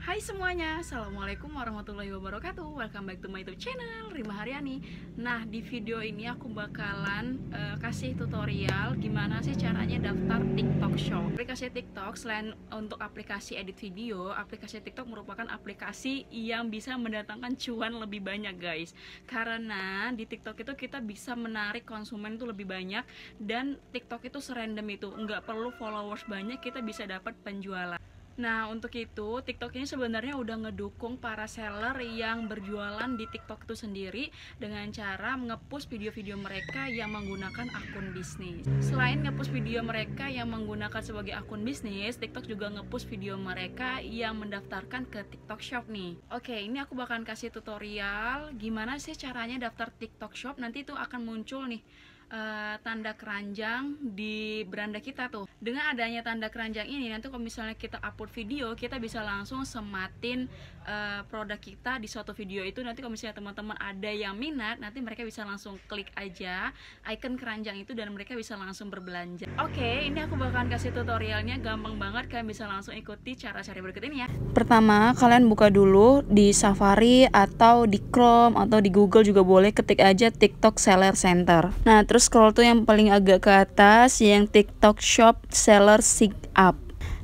Hai semuanya, Assalamualaikum warahmatullahi wabarakatuh Welcome back to my youtube channel, Rima Haryani Nah, di video ini aku bakalan uh, kasih tutorial Gimana sih caranya daftar TikTok Shop Aplikasi TikTok, selain untuk aplikasi edit video Aplikasi TikTok merupakan aplikasi yang bisa mendatangkan cuan lebih banyak guys Karena di TikTok itu kita bisa menarik konsumen itu lebih banyak Dan TikTok itu serandom itu, nggak perlu followers banyak Kita bisa dapat penjualan Nah, untuk itu TikTok ini sebenarnya udah ngedukung para seller yang berjualan di TikTok itu sendiri dengan cara ngepush video-video mereka yang menggunakan akun bisnis. Selain ngepush video mereka yang menggunakan sebagai akun bisnis, TikTok juga ngepush video mereka yang mendaftarkan ke TikTok Shop nih. Oke, ini aku bakalan kasih tutorial gimana sih caranya daftar TikTok Shop. Nanti itu akan muncul nih uh, tanda keranjang di beranda kita tuh dengan adanya tanda keranjang ini nanti kalau misalnya kita upload video kita bisa langsung sematin uh, produk kita di suatu video itu nanti kalau misalnya teman-teman ada yang minat nanti mereka bisa langsung klik aja icon keranjang itu dan mereka bisa langsung berbelanja oke okay, ini aku bakalan kasih tutorialnya gampang banget kalian bisa langsung ikuti cara cari berikut ini ya pertama kalian buka dulu di Safari atau di Chrome atau di Google juga boleh ketik aja TikTok Seller Center nah terus terus scroll tuh yang paling agak ke atas yang TikTok Shop Seller Sig Up.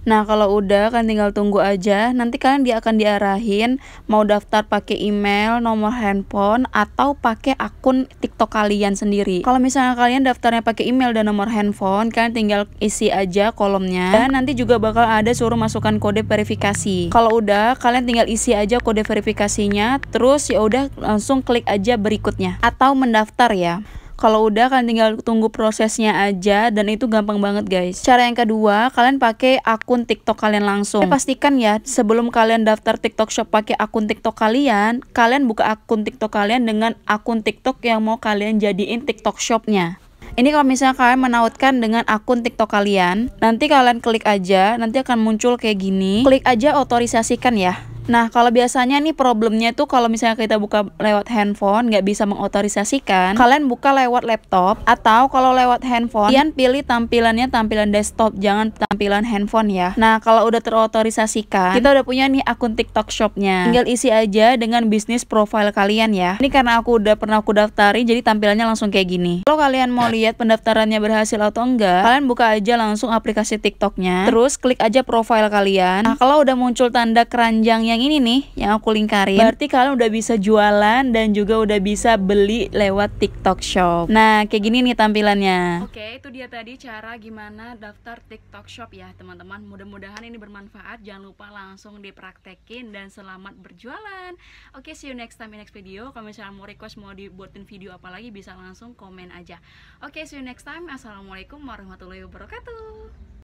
Nah, kalau udah kan tinggal tunggu aja. Nanti kalian dia akan diarahin mau daftar pakai email, nomor handphone atau pakai akun TikTok kalian sendiri. Kalau misalnya kalian daftarnya pakai email dan nomor handphone, kalian tinggal isi aja kolomnya. Dan nanti juga bakal ada suruh masukkan kode verifikasi. Kalau udah, kalian tinggal isi aja kode verifikasinya, terus ya udah langsung klik aja berikutnya atau mendaftar ya. Kalau udah kalian tinggal tunggu prosesnya aja dan itu gampang banget guys. Cara yang kedua, kalian pakai akun TikTok kalian langsung. pastikan ya sebelum kalian daftar TikTok Shop pakai akun TikTok kalian, kalian buka akun TikTok kalian dengan akun TikTok yang mau kalian jadiin TikTok Shopnya. Ini kalau misalnya kalian menautkan dengan akun TikTok kalian, nanti kalian klik aja, nanti akan muncul kayak gini. Klik aja otorisasikan ya. Nah, kalau biasanya nih problemnya tuh kalau misalnya kita buka lewat handphone nggak bisa mengotorisasikan, kalian buka lewat laptop atau kalau lewat handphone, kalian pilih tampilannya tampilan desktop, jangan tampilan handphone ya. Nah, kalau udah terotorisasikan, kita udah punya nih akun TikTok Shopnya. Tinggal isi aja dengan bisnis profile kalian ya. Ini karena aku udah pernah aku daftari jadi tampilannya langsung kayak gini. Kalau kalian mau lihat pendaftarannya berhasil atau enggak, kalian buka aja langsung aplikasi TikToknya, terus klik aja profile kalian. Nah, kalau udah muncul tanda keranjangnya yang ini nih yang aku lingkarin. Berarti kalian udah bisa jualan dan juga udah bisa beli lewat TikTok Shop. Nah, kayak gini nih tampilannya. Oke, itu dia tadi cara gimana daftar TikTok Shop ya, teman-teman. Mudah-mudahan ini bermanfaat. Jangan lupa langsung dipraktekin dan selamat berjualan. Oke, see you next time in next video. Kalau misalnya mau request mau dibuatin video apa lagi bisa langsung komen aja. Oke, see you next time. Assalamualaikum warahmatullahi wabarakatuh.